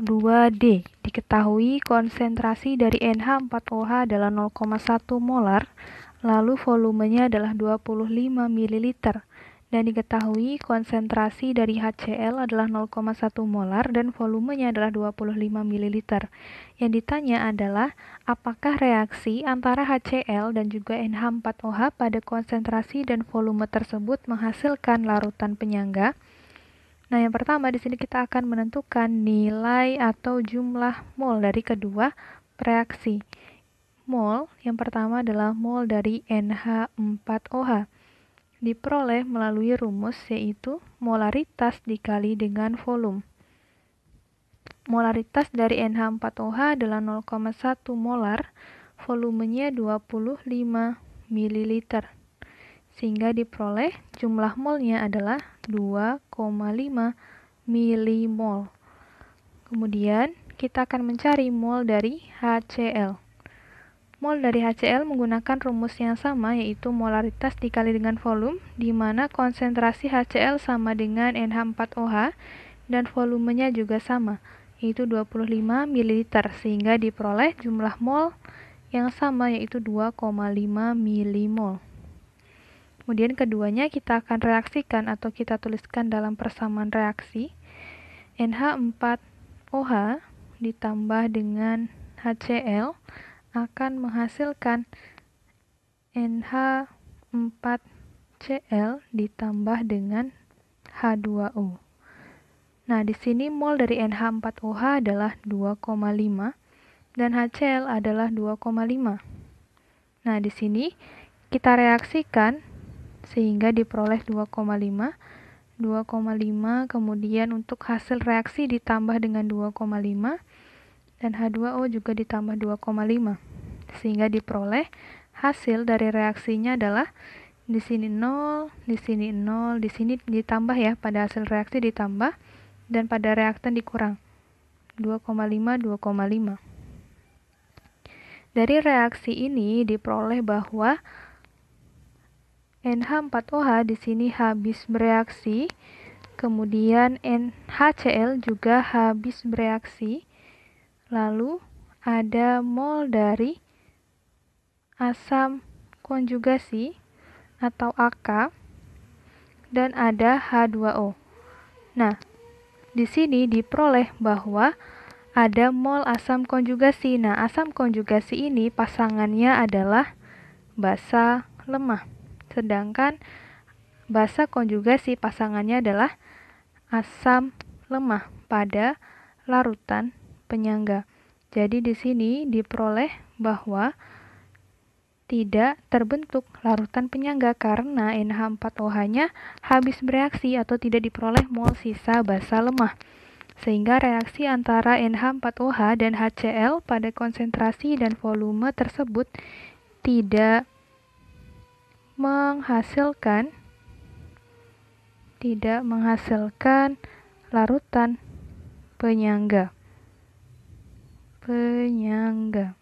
nomor 2D. Diketahui konsentrasi dari NH4OH adalah 0,1 molar, lalu volumenya adalah 25 ml. Dan diketahui konsentrasi dari HCl adalah 0,1 molar dan volumenya adalah 25 ml. Yang ditanya adalah apakah reaksi antara HCl dan juga NH4OH pada konsentrasi dan volume tersebut menghasilkan larutan penyangga? Nah, yang pertama di sini kita akan menentukan nilai atau jumlah mol dari kedua reaksi. Mol yang pertama adalah mol dari NH4OH diperoleh melalui rumus yaitu molaritas dikali dengan volume. Molaritas dari NH4OH adalah 0,1 molar, volumenya 25 ml. Sehingga diperoleh jumlah molnya adalah 2,5 milimol. Kemudian, kita akan mencari mol dari HCl. Mol dari HCl menggunakan rumus yang sama yaitu molaritas dikali dengan volume di mana konsentrasi HCl sama dengan NH4OH dan volumenya juga sama yaitu 25 ml sehingga diperoleh jumlah mol yang sama yaitu 2,5 milimol. Kemudian keduanya kita akan reaksikan atau kita tuliskan dalam persamaan reaksi NH4OH ditambah dengan HCl akan menghasilkan NH4Cl ditambah dengan H2O. Nah, di sini mol dari NH4OH adalah 2,5 dan HCl adalah 2,5. Nah, di sini kita reaksikan sehingga diperoleh 2,5 2,5 kemudian untuk hasil reaksi ditambah dengan 2,5 dan H2O juga ditambah 2,5 sehingga diperoleh hasil dari reaksinya adalah di sini 0, di sini 0, di sini ditambah ya pada hasil reaksi ditambah dan pada reaktan dikurang 2,5 2,5 dari reaksi ini diperoleh bahwa NH4OH di sini habis bereaksi, kemudian NHCl juga habis bereaksi, lalu ada mol dari asam konjugasi atau AK dan ada H2O. Nah, di sini diperoleh bahwa ada mol asam konjugasi. Nah, asam konjugasi ini pasangannya adalah basa lemah. Sedangkan bahasa konjugasi pasangannya adalah asam lemah pada larutan penyangga. Jadi di sini diperoleh bahwa tidak terbentuk larutan penyangga karena NH4OH-nya habis bereaksi atau tidak diperoleh mol sisa basa lemah. Sehingga reaksi antara NH4OH dan HCl pada konsentrasi dan volume tersebut tidak menghasilkan tidak menghasilkan larutan penyangga penyangga